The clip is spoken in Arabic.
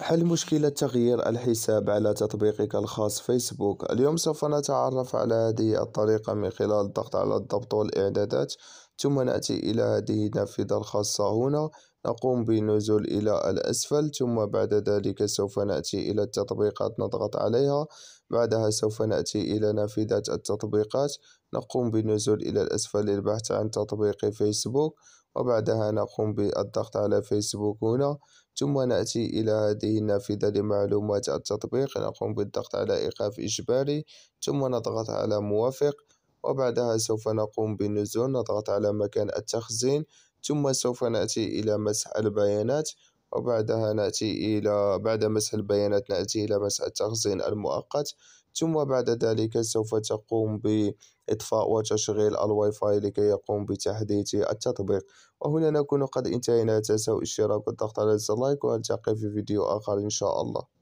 حل مشكلة تغيير الحساب على تطبيقك الخاص فيسبوك اليوم سوف نتعرف على هذه الطريقة من خلال الضغط على الضبط والإعدادات ثم نأتي إلى هذه النافذة الخاصة هنا نقوم بالنزول إلى الأسفل ثم بعد ذلك سوف نأتي إلى التطبيقات نضغط عليها بعدها سوف نأتي إلى نافذة التطبيقات نقوم بالنزول إلى الأسفل للبحث عن تطبيق فيسبوك وبعدها نقوم بالضغط على فيسبوك هنا ثم نأتي إلى هذه النافذة لمعلومات التطبيق نقوم بالضغط على إيقاف إجباري ثم نضغط على موافق وبعدها سوف نقوم بالنزول نضغط على مكان التخزين ثم سوف نأتي إلى مسح البيانات وبعدها نأتي إلى بعد مسح البيانات نأتي إلى مسح التخزين المؤقت ثم بعد ذلك سوف تقوم بإطفاء وتشغيل الواي فاي لكي يقوم بتحديث التطبيق وهنا نكون قد انتهينا لا تنسوا الاشتراك والضغط على الزر لايك وألتقي في فيديو آخر إن شاء الله